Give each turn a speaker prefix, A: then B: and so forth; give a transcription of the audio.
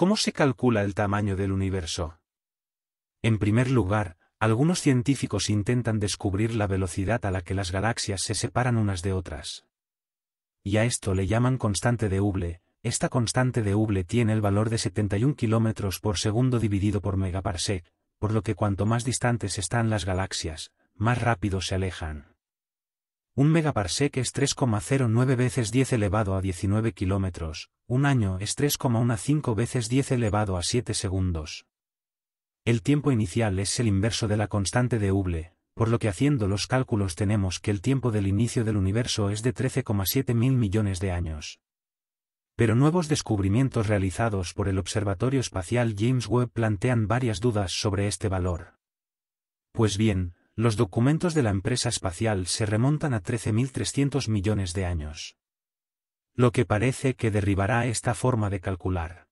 A: ¿Cómo se calcula el tamaño del universo? En primer lugar, algunos científicos intentan descubrir la velocidad a la que las galaxias se separan unas de otras. Y a esto le llaman constante de Hubble. Esta constante de Hubble tiene el valor de 71 km por segundo dividido por megaparsec, por lo que cuanto más distantes están las galaxias, más rápido se alejan. Un megaparsec es 3,09 veces 10 elevado a 19 kilómetros, un año es 3,15 veces 10 elevado a 7 segundos. El tiempo inicial es el inverso de la constante de Hubble, por lo que haciendo los cálculos tenemos que el tiempo del inicio del universo es de 13,7 mil millones de años. Pero nuevos descubrimientos realizados por el Observatorio Espacial James Webb plantean varias dudas sobre este valor. Pues bien, los documentos de la empresa espacial se remontan a 13.300 millones de años. Lo que parece que derribará esta forma de calcular.